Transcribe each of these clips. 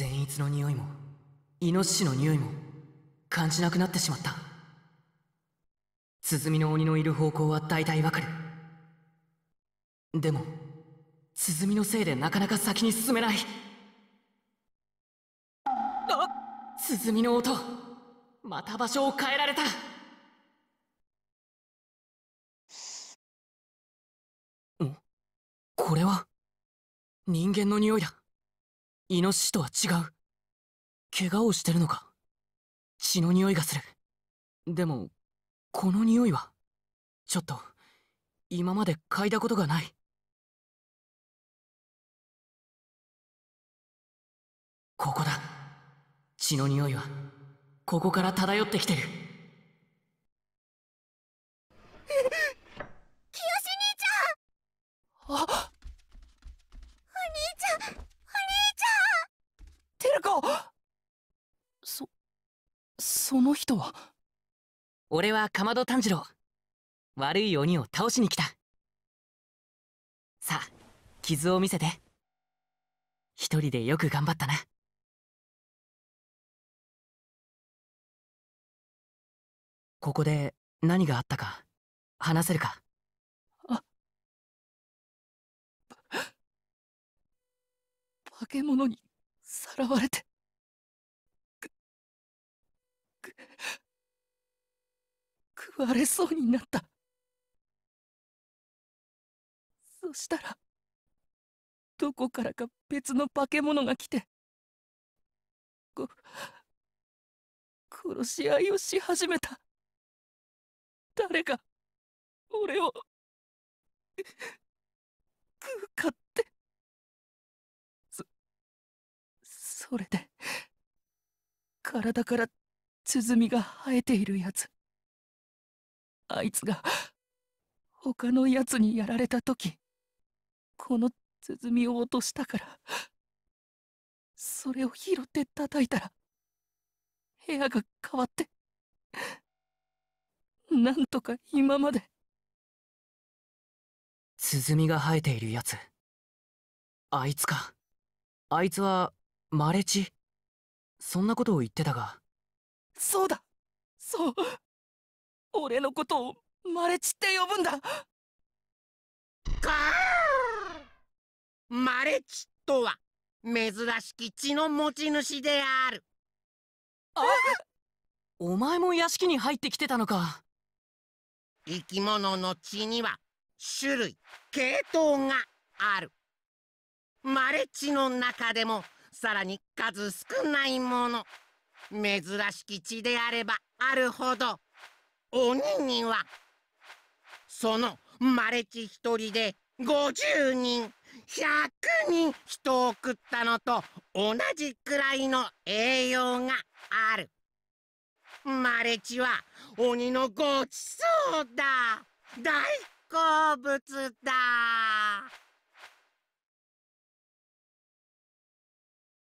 善逸の匂いもイノシシの匂いも感じなくなってしまった鼓の鬼のいる方向は大体わかるでも鼓のせいでなかなか先に進めないあ鼓の音また場所を変えられたこれは人間の匂いだイノシシとは違う怪我をしてるのか血の匂いがするでもこの匂いはちょっと今まで嗅いだことがないここだ血の匂いはここから漂ってきてる人は俺はかまど炭治郎悪い鬼を倒しに来たさあ傷を見せて一人でよく頑張ったなここで何があったか話せるかあ化け物にさらわれて割れそうになったそしたらどこからか別の化け物が来てこ殺し合いをし始めた誰か俺を食うかってそそれで体から鼓が生えているやつあいつが他のやつにやられた時この鼓を落としたからそれを拾って叩いたら部屋が変わってなんとか今まで鼓が生えているやつあいつかあいつはマレチそんなことを言ってたがそうだそう俺のことをマレチって呼ぶんだかマレチとは珍しき血の持ち主であるあお前も屋敷に入ってきてたのか生き物の血には種類系統があるマレチの中でもさらに数少ないもの珍しき血であればあるほど鬼にはそのマレチ一人で50人100人人を食ったのと同じくらいの栄養があるマレチは鬼のごちそうだ大好物だ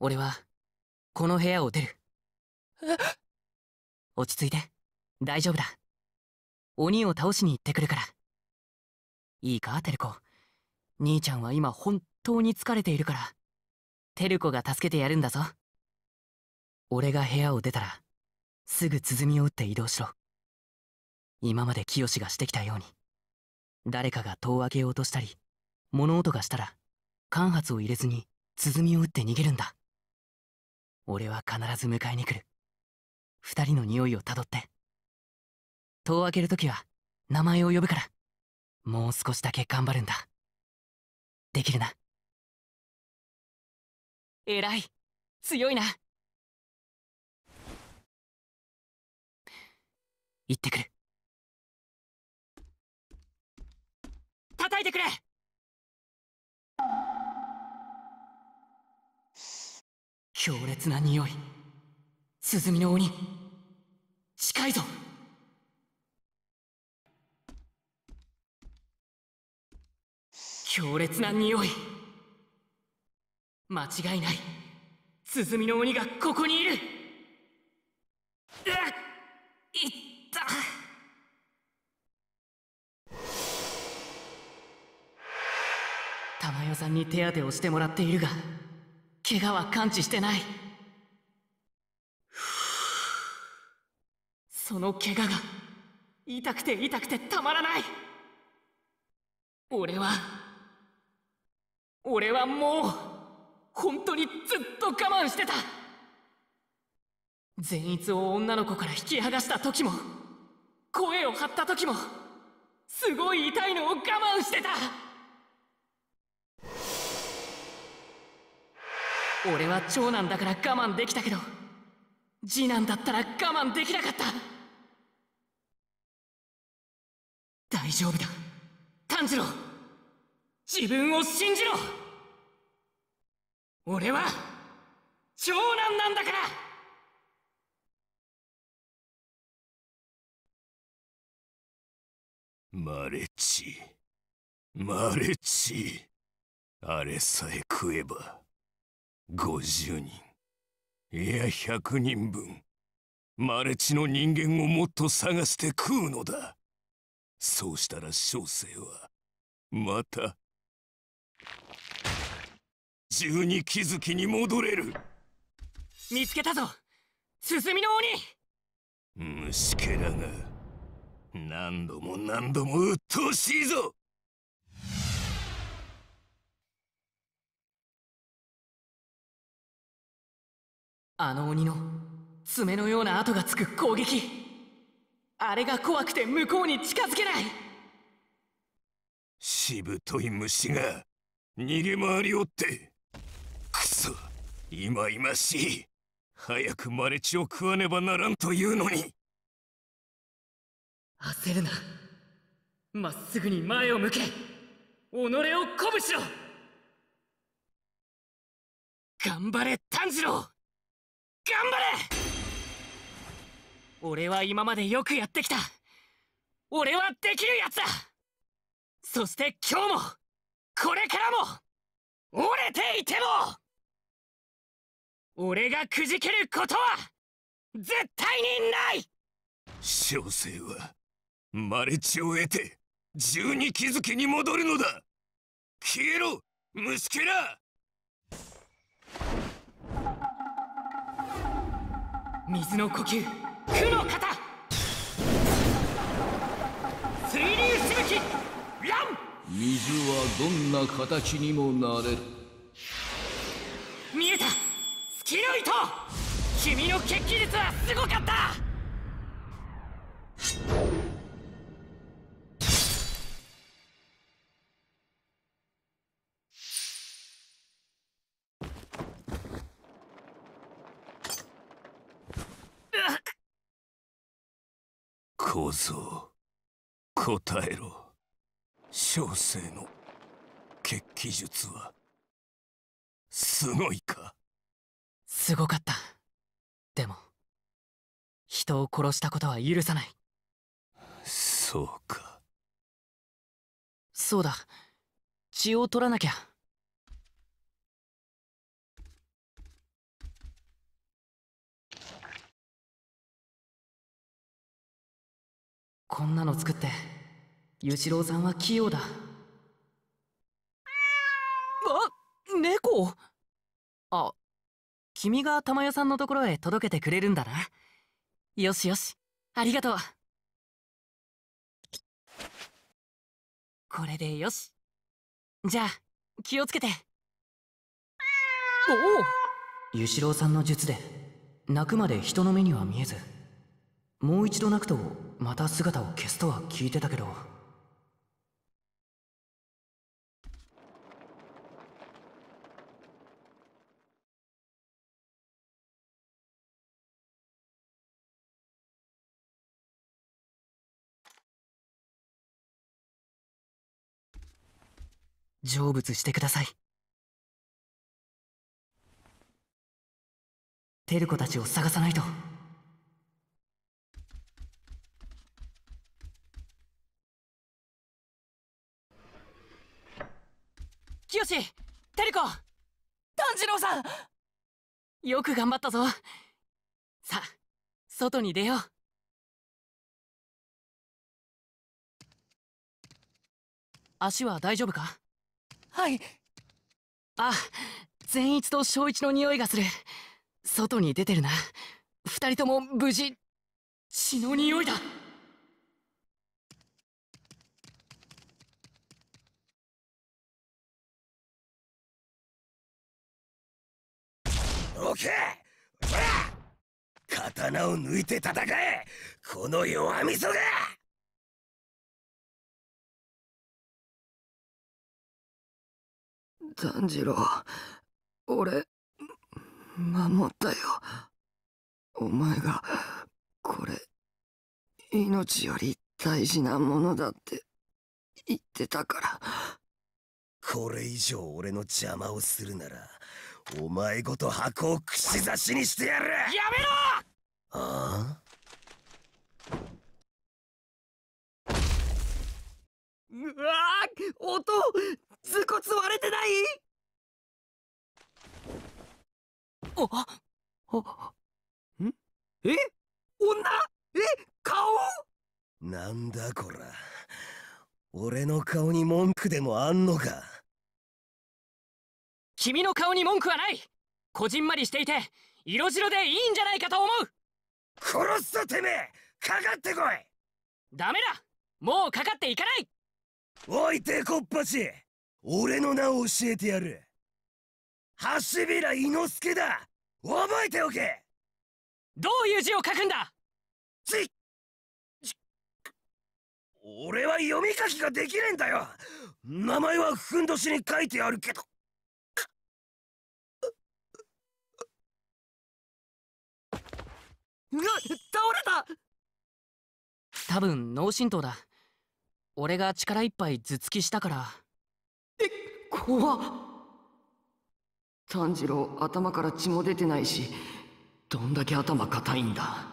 俺はこの部屋を出る落ち着いて大丈夫だ鬼を倒しに行ってくるからいいかテルコ兄ちゃんは今本当に疲れているからテルコが助けてやるんだぞ俺が部屋を出たらすぐ鼓を打って移動しろ今まで清がしてきたように誰かが戸を開けようとしたり物音がしたら間髪を入れずに鼓を打って逃げるんだ俺は必ず迎えに来る2人の匂いをたどって戸を開けるときは名前を呼ぶからもう少しだけ頑張るんだできるな偉い強いな行ってくる叩いてくれ強烈な匂い鼓の鬼近いぞ強烈な匂い間違いない鼓の鬼がここにいるうっいった珠代さんに手当てをしてもらっているが怪我は完治してないその怪我が痛くて痛くてたまらない俺は俺はもう本当にずっと我慢してた善逸を女の子から引き剥がした時も声を張った時もすごい痛いのを我慢してた俺は長男だから我慢できたけど次男だったら我慢できなかった大丈夫だ炭治郎自分を信じろ俺は長男なんだからマレチマレチあれさえ食えば50人いや100人分マレチの人間をもっと探して食うのだそうしたら小生はまた十二気づきに戻れる見つけたぞ進みの鬼虫けらが何度も何度も鬱陶しいぞあの鬼の爪のような跡がつく攻撃あれが怖くて向こうに近づけないしぶとい虫が逃げ回りおってそいまいましい早くマレチを食わねばならんというのに焦るなまっすぐに前を向け己を鼓舞しろ頑張れ炭治郎頑張れ俺は今までよくやってきた俺はできるやつだそして今日もこれからも折れていても俺がくじけることは絶対にない小生はマレ地を得て十二気づきに戻るのだ消えろ虫けら水の呼吸苦の型水流しぶき乱水はどんな形にもなれる見えたキルイト君の決起術はすごかった小僧答えろ小生の決起術はすごいかすごかったでも人を殺したことは許さないそうかそうだ血を取らなきゃこんなの作って裕次郎さんは器用だあ猫あ君が珠代さんのところへ届けてくれるんだなよしよしありがとうこれでよしじゃあ気をつけておお湯城さんの術で泣くまで人の目には見えずもう一度泣くとまた姿を消すとは聞いてたけど成仏してください照子たちを探さないとキヨシテルコ炭治郎さんよく頑張ったぞさあ外に出よう足は大丈夫かはいあ善逸と正一の匂いがする外に出てるな二人とも無事血の匂いだオッケー刀を抜いて戦えこの弱みそが炭治郎俺守ったよお前がこれ命より大事なものだって言ってたからこれ以上俺の邪魔をするならお前ごと箱を串刺しにしてやるやめろああうわ音通骨割れてないああんえ女え顔なんだこら俺の顔に文句でもあんのか君の顔に文句はないこじんまりしていて色白でいいんじゃないかと思う殺すぞてめえかかってこいダメだもうかかっていかないおいてこっぱし俺の名を教えてやる橋平伊之助だ覚えておけどういう字を書くんだ俺は読み書きができねえんだよ名前はふんどしに書いてあるけどう倒れた多分脳震盪だ俺が力いっぱい頭突きしたから怖っ炭治郎頭から血も出てないしどんだけ頭硬いんだ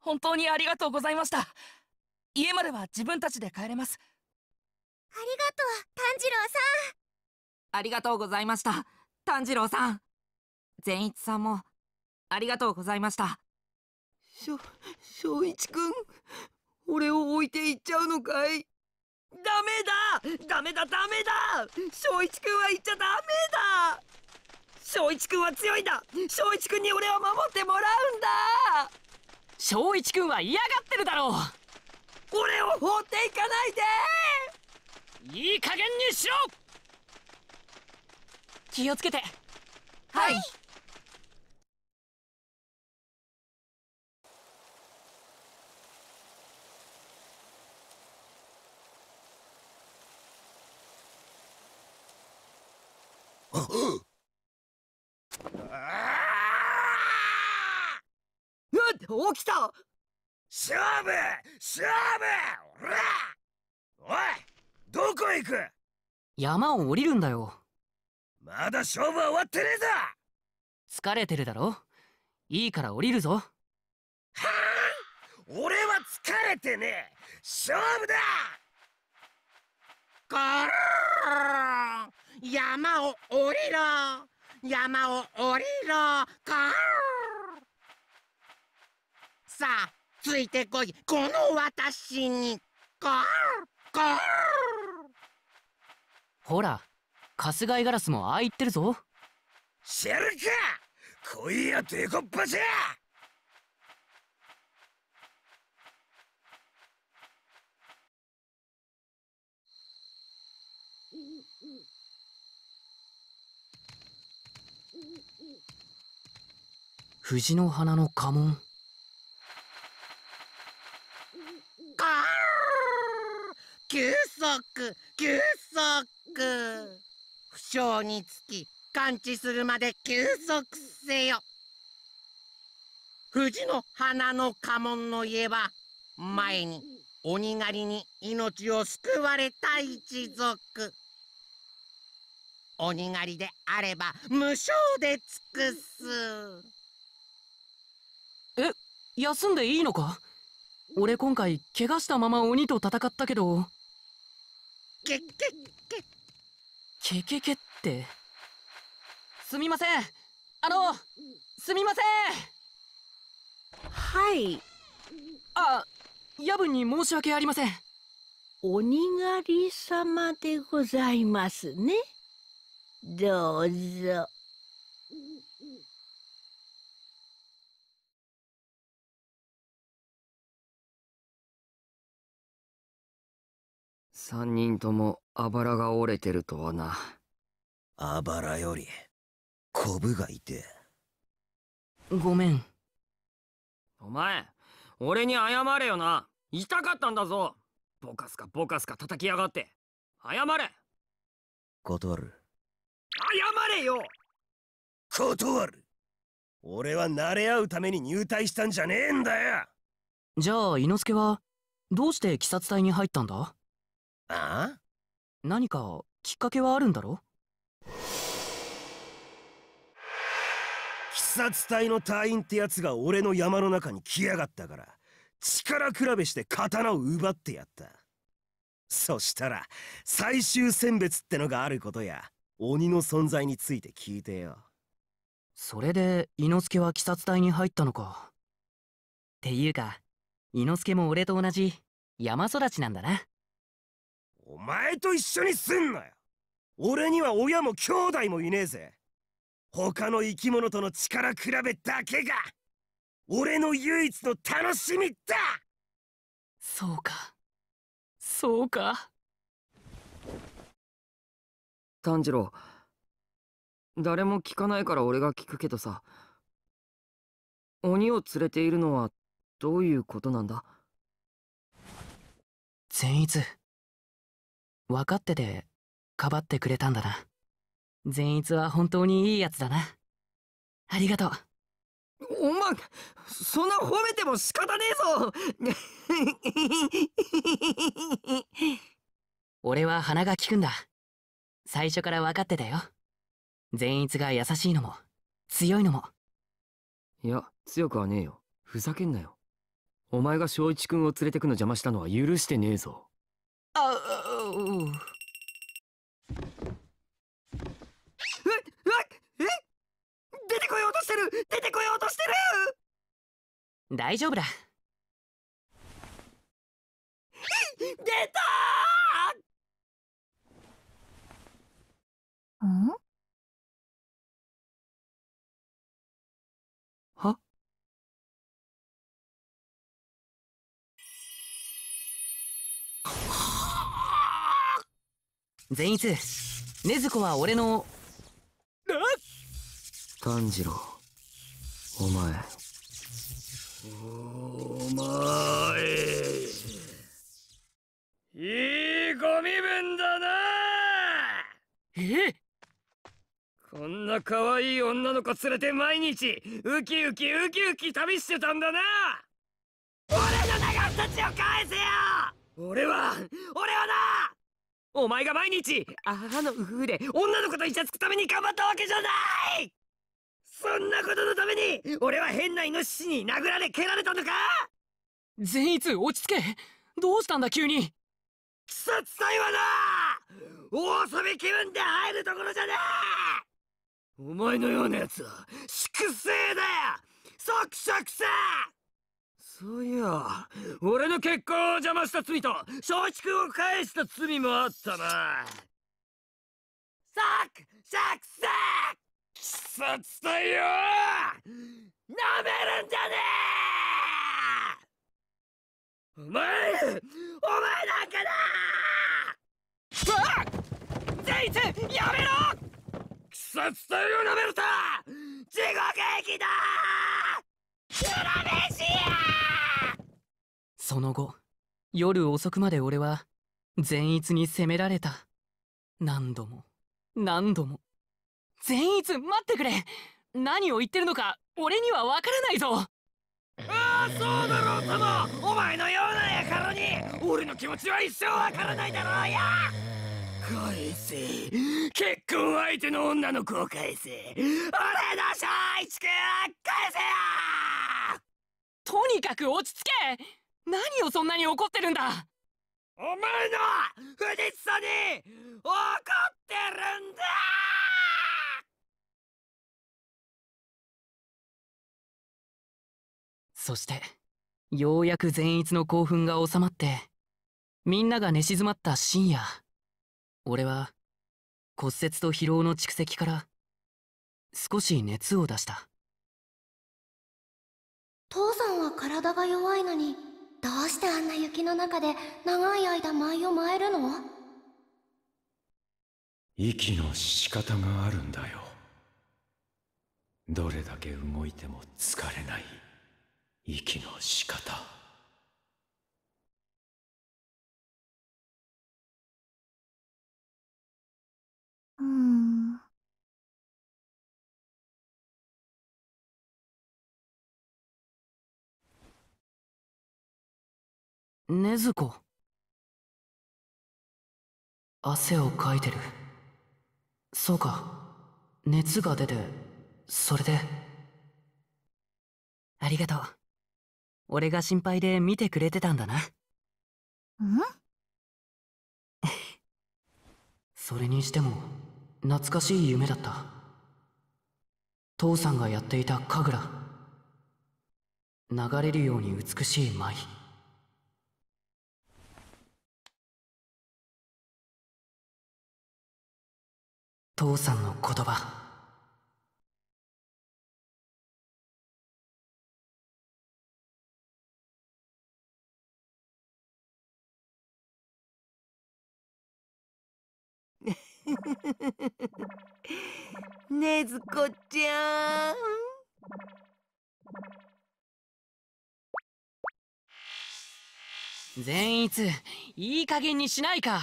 本当にありがとうございました家までは自分たちで帰れますありがとう炭治郎さんありがとうございました炭治郎さん善一さんもありがとうございましたしょ、翔一くん、俺を置いていっちゃうのかいダメだダメだダメだ翔一くんは行っちゃダメだ翔一くんは強いんだ翔一くんに俺は守ってもらうんだ翔一くんは嫌がってるだろう俺を放っていかないでいい加減にしろ気をつけてはい、はいうっ起きた勝負勝負おいどこ行く山を降りるんだよまだ勝負は終わってねえぞ疲れてるだろいいから降りるぞはあ俺は疲れてねえ勝負だガラー山を降りろ山を降りろカーさあついてこいこの私にカーカーほら春日井ガラスもああ言ってるぞシェルカこいやデコッパじゃ藤の花の家紋急速急速不詳につき完治するまで急速せよ藤の花の家紋の家は前に鬼狩りに命を救われた一族鬼狩りであれば無償で尽くす休んでいいのか俺今回怪我したまま鬼と戦ったけどけけけけけけってすみませんあのすみませんはいあ夜分に申し訳ありません鬼狩り様でございますねどうぞ三人ともあばらが折れてるとはなあばらよりコブがいてごめんお前俺に謝れよな痛かったんだぞボカスかボカスか叩きやがって謝れ断る謝れよ断る俺は慣れ合うために入隊したんじゃねえんだよじゃあ猪之助はどうして鬼殺隊に入ったんだああ何かきっかけはあるんだろ鬼殺隊の隊員ってやつが俺の山の中に来やがったから力比べして刀を奪ってやったそしたら最終選別ってのがあることや鬼の存在について聞いてよそれで伊之助は鬼殺隊に入ったのかっていうか伊之助も俺と同じ山育ちなんだなお前と一緒にすんなよ俺には親も兄弟もいねえぜ他の生き物との力比べだけが俺の唯一の楽しみだそうかそうか炭治郎誰も聞かないから俺が聞くけどさ鬼を連れているのはどういうことなんだ善逸分かっててかばってくれたんだな善逸は本当にいいやつだなありがとうおまそんな褒めても仕方ねえぞ 俺は鼻が利くんだ最初から分かってたよ善逸が優しいのも強いのもいや強くはねえよふざけんなよお前が翔一君を連れてくの邪魔したのは許してねえぞあはっ。え出てこようとしてる出てこようとしてる大丈夫だ出たんは善逸禰豆子は俺のあ炭治郎お前お前いいご身分だなえこんな可愛い女の子連れて毎日ウキウキウキウキ旅してたんだな俺の仲間たちを返せよ俺は俺はなお前が毎日母のうふうで女の子とイチャつくために頑張ったわけじゃないそんなことのために俺は変なイノシシに殴られ蹴られたのか善逸落ち着けどうしたんだ急にくそ伝いはな大遊び気分で入るところじゃねえお前のようなやつは粛清だよ即職さそういや俺の結婚を邪魔した罪と松竹を返した罪もあったなサックシャックサック貴殺隊よなめるんじゃねえお前お前なんかだ全員やめろ貴殺隊をなめると地獄行きだその後夜遅くまで俺は善逸に責められた何度も何度も善逸待ってくれ何を言ってるのか俺には分からないぞああそうだろうともお前のようなやからに俺の気持ちは一生わからないだろうや返せ結婚相手の女の子を返せ俺の正一君返せよとにかく落ち着け何をそんなに怒ってるんだお前の不実さに怒ってるんだそしてようやく善逸の興奮が収まってみんなが寝静まった深夜俺は骨折と疲労の蓄積から少し熱を出した父さんは体が弱いのにどうしてあんな雪の中で長い間舞を舞えるの息の仕方があるんだよどれだけ動いても疲れない息の仕方うん禰豆子汗をかいてるそうか熱が出てそれでありがとう俺が心配で見てくれてたんだなうん それにしても懐かしい夢だった父さんがやっていた神楽流れるように美しい舞父さんの言葉ねずこちゃん善逸いい加減にしないか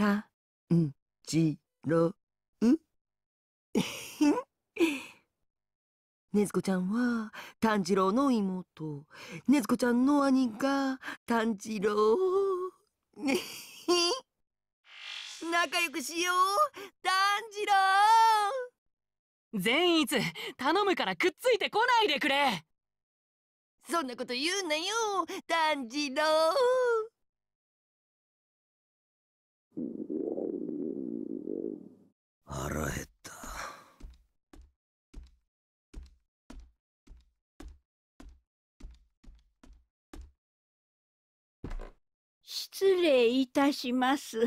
さんじろう ねずこちゃんは炭治郎の妹ねずこちゃんの兄が炭治郎 仲良くしよう炭治郎善逸頼むからくっついてこないでくれそんなこと言うなよ炭治郎腹減った失礼いたします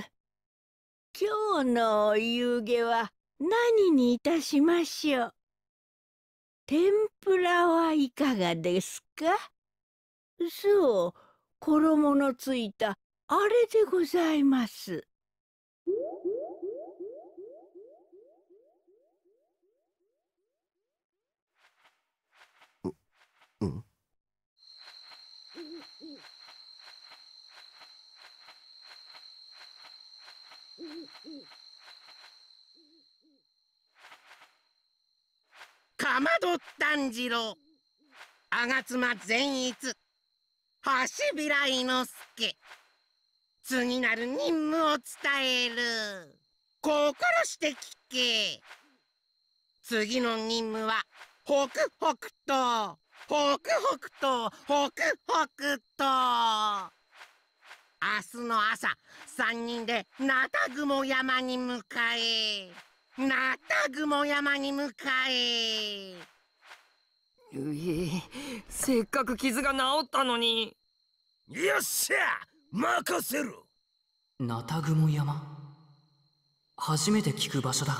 今日のお夕げは何にいたしましょう天ぷらはいかがですかそう衣のついたあれでございます。かまど炭治郎吾妻善逸橋平伊之助次なる任務を伝える心して聞け次の任務は北北東北北東北北東明日の朝3人でなたぐも山に向かえなたぐも山に向かえうえせっかく傷が治ったのによっしゃ任せるなたぐも山初めて聞く場所だ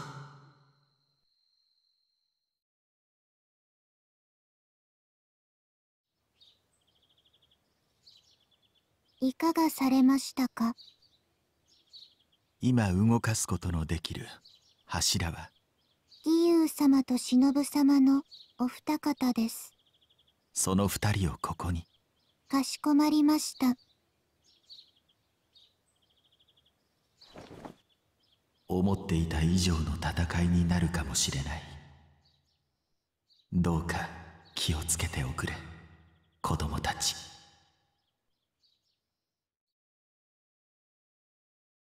いかがされましたか今動かすことのできる柱は義勇様と忍様のお二方ですその二人をここにかしこまりました思っていた以上の戦いになるかもしれないどうか気をつけておくれ子供たち。